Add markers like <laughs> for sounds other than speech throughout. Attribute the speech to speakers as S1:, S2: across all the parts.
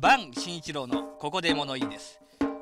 S1: バン新一郎のここで物言いです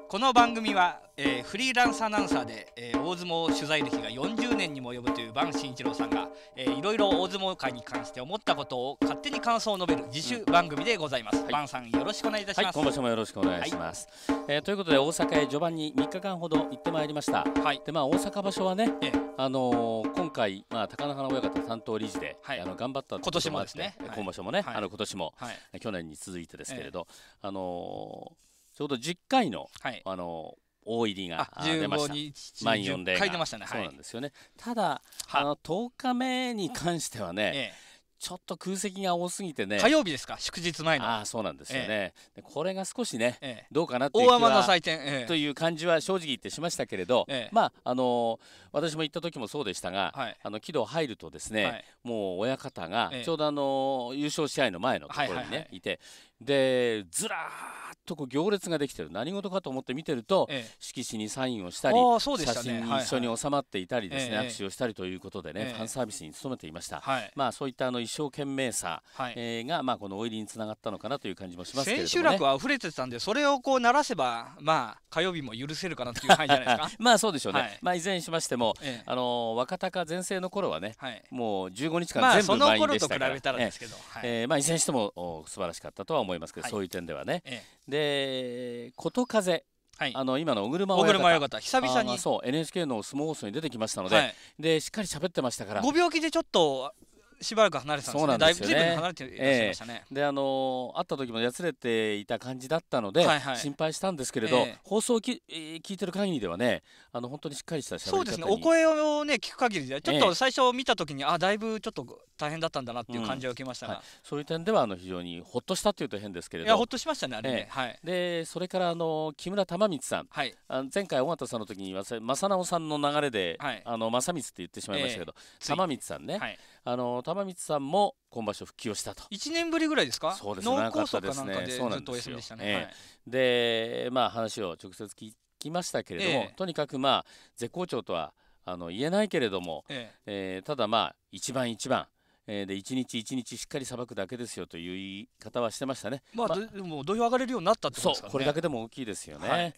S1: この番組は、えー、フリーランスアナウンサーで、えー、大相撲取材歴が40年にも及ぶという番慎一郎さんが、えー、いろいろ大相撲界に関して思ったことを勝
S2: 手に感想を述べる自主番組でございます、はい、番さんよろしくお願いいたします、はい、今場所もよろしくお願いします、はい、えー、ということで大阪へ序盤に3日間ほど行ってまいりました、はい、でまあ大阪場所はね、ええ、あのー、今回、まあ、高中親方担当理事で、はい、あの頑張った今年もですね今場所もね、あの今年も、はい、去年に続いてですけれど、あのーちょうど十回の、はい、あの大入りが出ました満で書いてましたね、そうなんですよね、はい、ただあの十日目に関してはね、ええちょっと空席が多すぎてね火曜日ですか祝日前のあそうなんですよね、えー、これが少しね、えー、どうかなっていう大雨の祭典、えー、という感じは正直言ってしましたけれど、まああのー、私も行った時もそうでしたが、はい、あの喜怒入るとですね、はい、もう親方がちょうどあのー、優勝試合の前のところにね、いてでずらーっとこう行列ができてる何事かと思って見てると、ええ、色紙にサインをしたりした、ね、写真に一緒に収まっていたりですね、はいはい、握手をしたりということでね、ええ、ファンサービスに努めていました、まあ、そういったあの一生懸命さ、はい、えー、が、まあ、このお入りにつながったのかなという感じもしますけれども、ね、千秋楽は溢れてたんでそれをこう鳴らせば、まあ、火曜日も許せるかなという範囲じゃないですか <laughs> まあそうでしょうね、はい、まあ、いずれにしましても、ええ、あの若隆全盛の頃はね、もう15日間全部満員でしたから、まあ、その頃と比べたらですけど、ええまあ、いずれにしても素晴らしかったとは思います。思いますけど、はい、そういう点ではね。ええ、で琴風はい、あの今の小車親方久々にそう NHK の相撲放送に出てきましたので、はい、でしっかり喋ってましたからご病気でちょっとしばらく離れてたんですね。そうなんですよねだいぶ離れていらっしゃいましたね。えー、であの会った時もやつれていた感じだったので、はいはい、心配したんですけれど、えー、放送をき、えー、聞いてる限りではねあの本当にしっかりしたそうですねお声を
S1: ね聞く限りでちょっと最初見た時に、えー、あだいぶ
S2: ちょっと大変だったんだなっていう感じを受けましたが、うんはい、そういう点ではあの非常にほっとしたというと変ですけれどいやほっとしましたねあれね、はい、でそれからあの木村玉光さん、はい、あの前回尾形さんの時に正直さんの流れで、はい、あの正光って言ってしまいましたけど、玉光さんね、はいあの玉光さんも今場所復帰をしたと1年ぶりぐらいですかそうです脳梗塞かなんかでずっとお休みでしたねでまあ話を直接聞きましたけれども、ええとにかくまあ絶好調とはあの言えないけれども、えええー、ただまあ一番一番えで一日一日しっかりさばくだけですよという言い方はしてましたね。まあ、まあ、でも土俵上がれるようになったってことですか、ね、これだけでも大きいですよね。はい、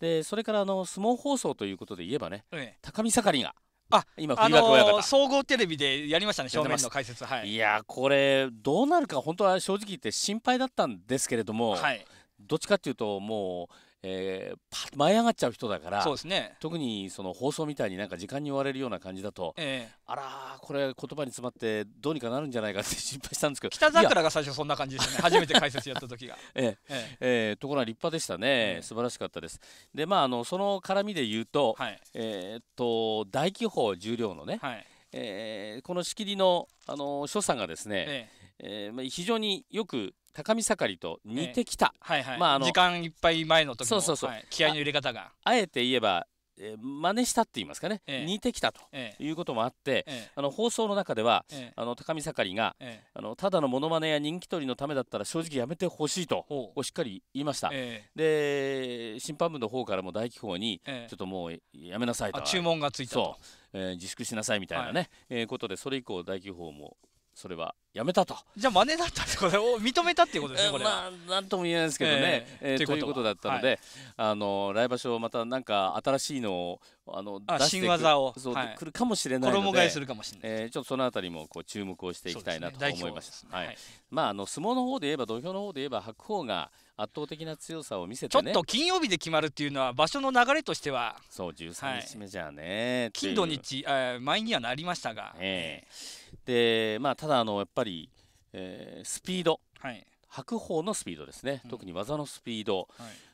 S2: でそれからあの相撲放送ということで言えばね、ええ、高見盛があ今あの
S1: 総合テレビでやりましたね正面の解
S2: 説はいいやこれどうなるか本当は正直言って心配だったんですけれども、はい、どっちかっていうともうえー、パ舞い上がっちゃう人だからそうです、ね、特にその放送みたいになんか時間に追われるような感じだと、えー、あらこれ言葉に詰まってどうにかなるんじゃないかって心配したんですけど <laughs> 北桜が最初そんな感じでしたね <laughs> 初めて解説やった時が、えーえー、えー、ところが立派でしたね、えー、素晴らしかったですでまああのその絡みで言うと,、はい、えー、っと大気泡重量のね、はいえー、この仕切りの、あの所作がですね、えええーまあ、非常によく高見盛りと似てきた、まあ、あの時間いっぱい前の時のそうそうそう、い、気合の入れ方があえて言えばえー、真似したって言いますかね、え似てきたということもあって、え、あの放送の中では、あの高見盛りが、あのただのものまねや人気取りのためだったら正直やめてほしいとをしっかり言いました、で審判部の方からも大紀業に、ちょっともうやめなさいと注文がついたとえー、自粛しなさいみたいなね、はい、えー、ことでそれ以降大紀業もそれはやめたとじゃあ
S1: 真似だったってことを認めたっていうことですねこれま
S2: あ、なんとも言えないですけどね、えー、えー、ということだったので、はい、あの来場所またなんか新しいのをあの出して新技をそう、はい、くるかもしれないので衣替えするかもしれない、えー、ちょっとそのあたりもこう注目をしていきたいなと思いました、ねね、はい、はい、まああの相撲の方で言えば土俵の方で言えば白鵬が圧倒的な強さを見せて、ね、ちょっと金曜日で決まるっていうのは場所の流れとしてはそう13日目じゃね、金土日
S1: あ前にはなりまし
S2: たが、ええーでまあ、ただあの、やっぱり、えー、スピード、はい、白鵬のスピードですね、うん、特に技のスピード、はい、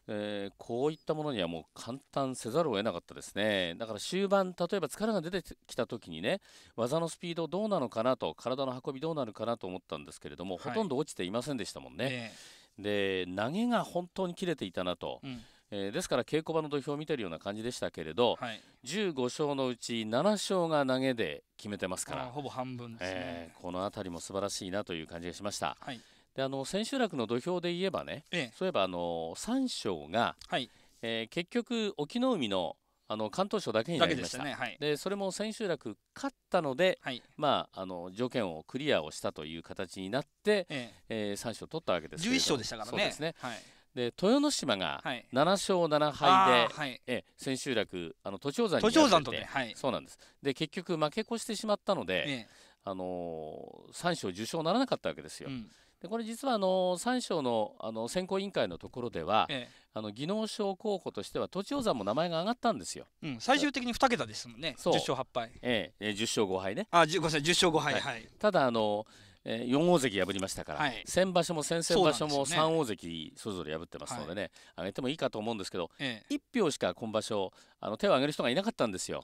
S2: えー、こういったものにはもう簡単せざるを得なかったですね、だから終盤、例えば疲れが出てきたときにね、技のスピードどうなのかなと、体の運びどうなるかなと思ったんですけれども、はい、ほとんど落ちていませんでしたもんね。えー、で投げが本当に切れていたなと、うんえー、ですから稽古場の土俵を見てるような感じでしたけれど、はい、15勝のうち7勝が投げで決めてますからほぼ半分ですね、えー、この辺りも素晴らしいなという感じがしました、はい、であの千秋楽の土俵で言えばね、ええ、そういえばあの三勝が、はい、えー、結局沖岐の海のあの関東省だけになりましたで、ねはい、それも千秋楽勝ったので、はい、まあ、あの条件をクリアをしたという形になって、えええー、3勝取ったわけですけど11勝でしたからね。そうですね、はいで豊ノ島が7勝7敗で、はい、え千秋楽あの都庁山に都山とね、そうなんですで結局負け越してしまったので、ね、あのー、3勝受勝ならなかったわけですよ。うん、でこれ実はあのー、3賞のあの選考委員会のところでは、ええ、あの技能賞候補としては都庁山も名前が上がったんですよ、うん、最終的に2桁ですもんね10勝8敗、ええ、10勝5敗ねあごめんなさい10勝5敗、はい、はい、ただあのーえー、4大関破りましたから、はい、先場所も先々場所も3大関それぞれ破ってますのでね、はい、上げてもいいかと思うんですけど、ええ、1票しか今場所あの手を挙げる人がいなかったんですよ。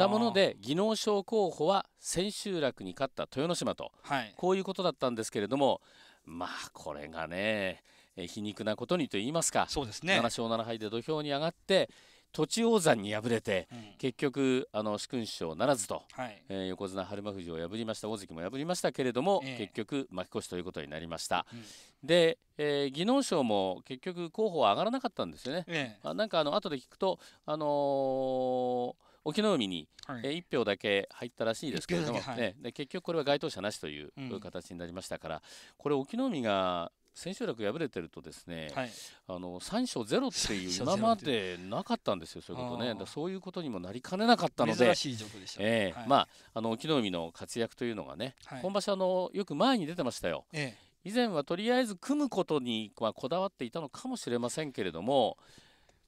S2: だもので技能賞候補は千秋楽に勝った豊ノ島と、はい、こういうことだったんですけれどもまあこれがね皮肉なことにと言いますかそうです、ね、7勝7敗で土俵に上がって土地王山に敗れて、うん、結局あの殊勲賞ならずと、はい、えー、横綱春馬富士を破りました大関も破りましたけれども、えー、結局負け越しということになりました、うん、で、えー、技能賞も結局候補は上がらなかったんですよね、えー、あなんかあの後で聞くとあのー隠岐の海に、はい、え1票だけ入ったらしいですけれども、はい、ね、で結局これは該当者なしという形になりましたから、これ隠岐の海が千秋楽敗れてるとですね、はい、あの三勝ゼロっていう今までなかったんですよそういうことねそういうことにもなりかねなかったので珍えーはい、まああの隠岐の海の活躍というのがね、はい、今場所のよく前に出てましたよ、ええ、以前はとりあえず組むことに、まあ、こだわっていたのかもしれませんけれども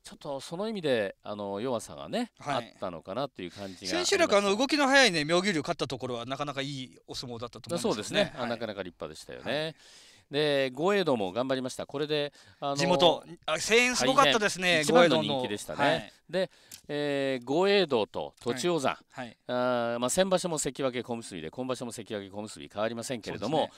S2: ちょっとその意味であの弱さがね、はい、あったのかなという感じが千秋楽あの動きの早いね妙義龍勝ったところはなかなかいいお相撲だったと思うんすよね。そうですね、はい、なかなか立派でしたよね。でゴエドも頑張りましたこれであの地元あ声援すごかったですねゴエド人気でしたね、はい、で、えー、ゴエドと栃尾山、はいはい、あまあ先場所も関脇小結で今場所も関脇小結変わりませんけれども、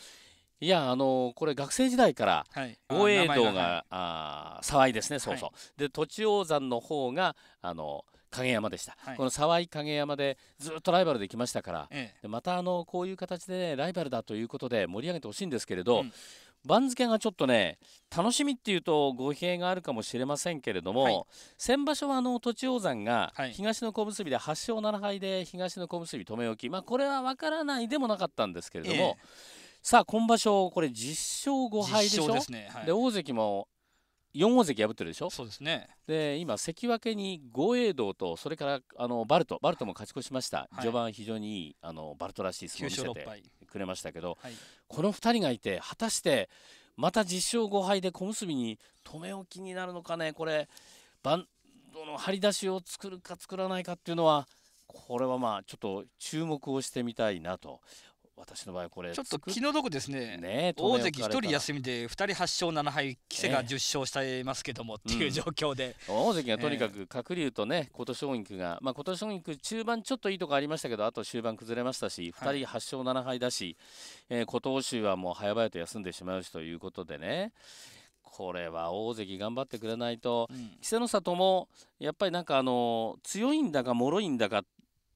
S2: いやあのこれ学生時代から
S1: ゴエドが
S2: ああ沢井ですねそうそう、で栃尾山の方があの影山でした、はい、この沢井影山でずっとライバルできましたから、ええ、またあのこういう形で、ね、ライバルだということで盛り上げてほしいんですけれど、うん、番付がちょっとね楽しみっていうと語弊があるかもしれませんけれども、はい、先場所はあの栃煌山が東の小結で8勝7敗で東の小結止め置き、まあ、これは分からないでもなかったんですけれども、えー、さあ今場所これ10勝5敗でしょ、ねはい、で大関も4大関破ってるでしょそうですねで今関脇に豪栄道とそれからあのバルトバルトも勝ち越しました、はい、序盤非常にいいあのバルトらしい相撲を見せてくれましたけど、はい、この2人がいて果たしてまた10勝5敗で小結に止め置きになるのかねこれバンドの張り出しを作るか作らないかっていうのはこれはまあちょっと注目をしてみたいなと私の場合これちょっと気の毒ですねね大関1人休
S1: みで2人8勝7敗稀勢が10勝していますけども、っていう状況で、
S2: うん、大関がとにかく鶴竜とね琴奨菊が、まあ、琴奨菊中盤ちょっといいとこありましたけどあと終盤崩れましたし2人8勝7敗だし、はい、えー、琴欧州はもう早々と休んでしまうしということでねこれは大関頑張ってくれないと、稀、勢、の里もやっぱりなんかあの強いんだか脆いんだかっ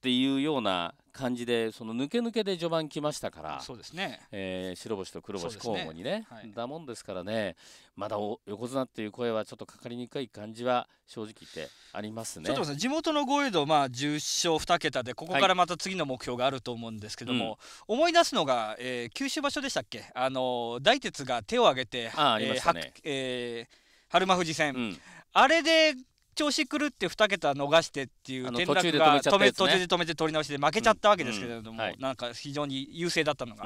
S2: ていうような感じでその抜け抜けで序盤来ましたからそうですね、えー、白星と黒星交互にね、ねはい、だもんですからねまだ横綱っていう声はちょっとかかりにくい感じは正直言ってありますねちょっと
S1: 地元の豪栄道、まあ、10勝2桁でここからまた次の目標があると思うんですけども、はいうん、思い出すのが、えー、九州場所でしたっけあの大鉄が手を挙げてあありましたね、えーえー、春馬富士戦、うん、あれで調子狂って2桁逃してっていう転落が途中で止め,、途中で止めて取り直しで負けちゃったわけですけれども、なんか非常に優勢だったのが。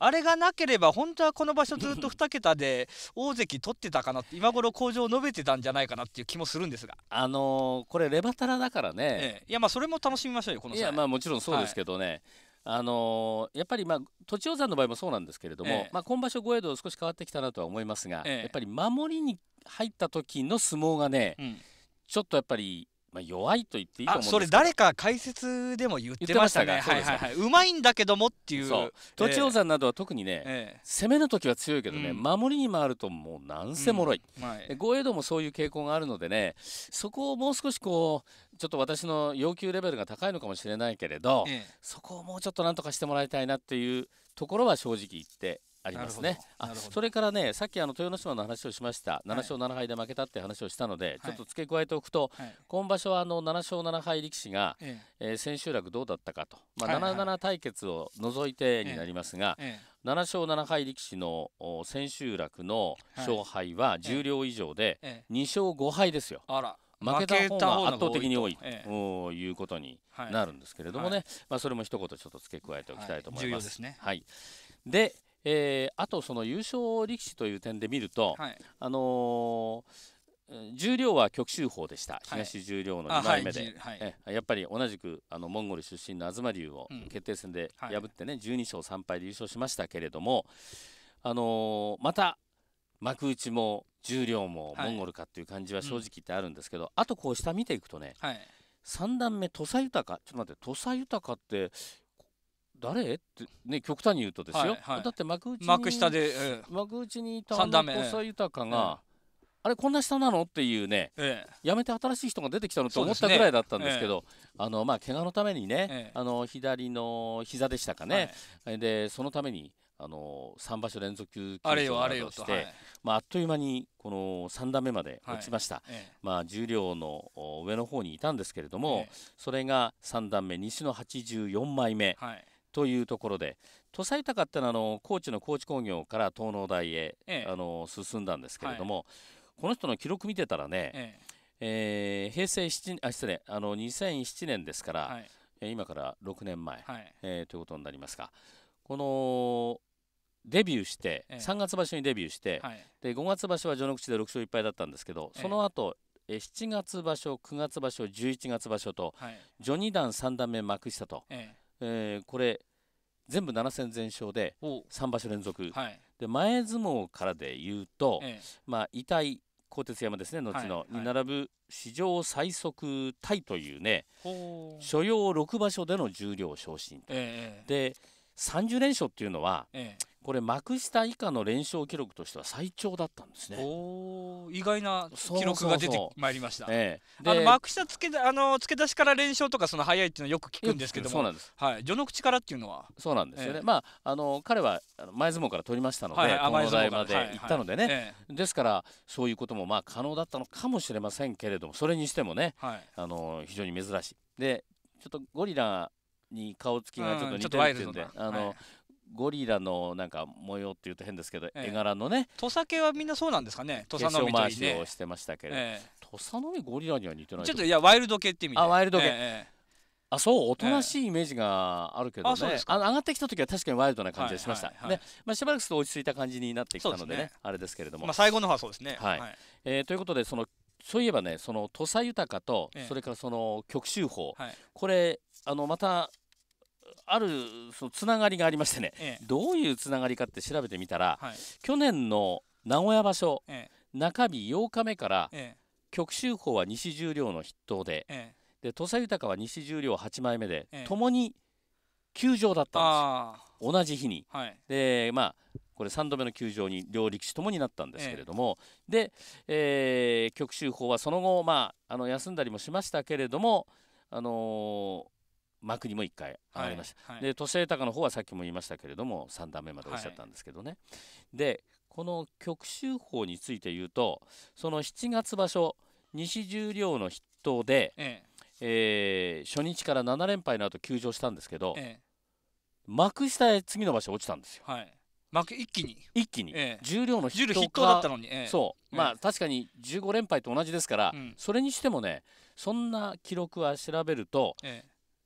S1: あれがなければ本当はこの場所ずっと2桁で大関取ってたかなって今頃向上を述べてたんじゃないかなっていう気もするんです
S2: があのー、これレバタラだからね、いやまあそれも楽しみましょうよこのいやまあもちろんそうですけどね、はいあのー、やっぱり、まあ、栃尾山の場合もそうなんですけれども、ええ、まあ、今場所、五栄道少し変わってきたなとは思いますが、え、やっぱり守りに入った時の相撲がね、うんちょっとやっぱりまあ、弱いと言っていいと思うんそれ誰
S1: か解説でも言ってましたねはいはいう
S2: まいんだけどもっていうう土地王山などは特にね、えー、攻めの時は強いけどね、うん、守りに回るともうなんせもろい、うんはい、豪栄道もそういう傾向があるのでねそこをもう少しこうちょっと私の要求レベルが高いのかもしれないけれど、えー、そこをもうちょっとなんとかしてもらいたいなっていうところは正直言ってありますね。あそれからね、さっきあの豊ノ島の話をしました、7勝7敗で負けたって話をしたので、はい、ちょっと付け加えておくと、はい、今場所はあの7勝7敗力士が、ええー、千秋楽どうだったかと、まあ、77対決を除いてになりますが、7勝7敗力士の千秋楽の勝敗は十両以上で、2勝5敗ですよ。あら負けた方が圧倒的に多いということになるんですけれどもね、まあ、それも一言ちょっと付け加えておきたいと思います。はい、でえー、あとその優勝力士という点で見ると、はい、あのー、重量は極州法でした、東十両の2枚目で、はい、えやっぱり同じくあのモンゴル出身の東龍を決定戦で破ってね、うん、12勝3敗で優勝しましたけれども、あのー、また幕内も重量もモンゴルかっていう感じは正直言ってあるんですけど、はいうん、あとこう下見ていくとね、はい、3段目土佐豊ちょっと待って土佐豊って誰ってね極端に言うとですよ、はいはい、だって幕内に幕下で、えー、幕内にいたあの細豊が、えー、あれこんな下なのっていうね、えー、やめて新しい人が出てきたのと思ったぐらいだったんですけど、ねえー、あのまあ怪我のためにね、あの左の膝でしたかね、はい、でそのためにあの3場所連続休憩をして、はい、まあ、っという間にこの3段目まで落ちました、はいええ、まあ、十両の上の方にいたんですけれども、え、それが3段目西の84枚目、はいというところで土佐豊ってのはあの高知の高知工業から東農大へ、ええ、あの進んだんですけれども、はい、この人の記録見てたらね、えええー、平成7あ失礼あの2007年ですから、はい、え今から6年前、はい、えー、ということになりますがこのデビューして、ええ、3月場所にデビューして、はい、で5月場所は序の口で6勝1敗だったんですけど、その後ええ7月場所9月場所11月場所と、はい、序二段三段目幕下と、えええー、これ全部7戦全勝で3場所連続、はい、で前相撲からでいうと、ええ、まあ、遺体鋼鉄山ですね後の、に並ぶ史上最速タイというね所要6場所での十両昇進と、ええ、で30連勝っていうのは、ええ、これ幕下以下の連勝記録としては最長だったんですね。
S1: 意外な記録が出てま
S2: いりました。ええ、あの幕
S1: 下付けあの付け出しから連勝とかその早いっていうのはよく聞くんですけども、そうなんです。
S2: はい、序の口からっていうのはそうなんですよね。え、まああの彼は前相撲から取りましたので、はい、前まで行ったのでね、はいはい、ですからそういうこともまあ可能だったのかもしれませんけれども、それにしてもね、はい、あの非常に珍しい。でちょっとゴリラに顔つきがちょっと似てるんで、あの、はい、ゴリラのなんか模様って言うと変ですけど、ええ、絵柄のね
S1: 土佐系はみんなそうなんですかね土佐のみといいねをしてましたけど、
S2: 土佐のみゴリラには似てないちょっといや
S1: ワイルド系って意味であワイルド系、
S2: あそうおとなしいイメージがあるけどね、あの上がってきた時は確かにワイルドな感じがしました、はいはいはい、ねまあ、しばらくすると落ち着いた感じになってきたのでね、ね、あれですけれども、まあ、最後の方はそうですね、はいはい、えー、ということでそのそういえばねその土佐豊と、それからその曲集法、はい、これあのまたあるそのつながりがありましてね、ええ、どういうつながりかって調べてみたら、はい、去年の名古屋場所、え、中日8日目から、旭秀法は西十両の筆頭で,、で土佐豊は西十両8枚目で、ともに休場だったんですよ同じ日に。はい、でまあこれ3度目の休場に両力士ともになったんですけれども、で、えー、旭秀峰はその後、まあ、あの休んだりもしましたけれども、あのー幕にも1回上がりました、はい、で年市豊の方はさっきも言いましたけれども3段目までおっしゃったんですけどね、はい、でこの曲集法について言うとその7月場所西十両の筆頭で、えええー、初日から7連敗の後休場したんですけど、ええ、幕下へ次の場所落ちたんですよ。
S1: はい負一気に一気に、ええ、十両の筆頭だったのに、え、そう、ま
S2: あ確かに15連敗と同じですから、うん、それにしてもねそんな記録は調べると、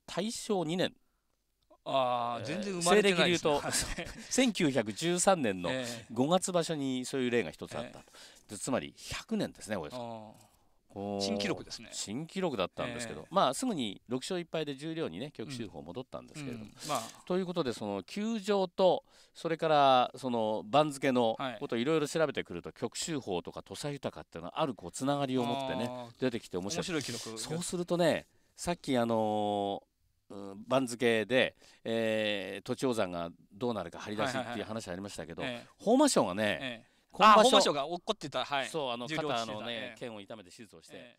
S2: 大正2年
S1: あ全然生まれてない西暦でいうと
S2: 1913 <laughs> 年の5月場所にそういう例が一つあったえー、つまり100年ですねおよそ新記録ですね新記録だったんですけど、えー、まあすぐに6勝1敗で十両にね局手法戻ったんですけれども、うんうんまあ、ということでその球場とそれからその番付のことをいろいろ調べてくると、はい、局手法とか土佐豊っていうのはあるこうつながりを持ってね出てきて面白い記録そうするとねさっきあのー番付で、えー、土地王山がどうなるか張り出しっていう話ありましたけど、法務省がね、今場所が落っこってた、はい、そうあの肩のね、剣を痛めて手術をして。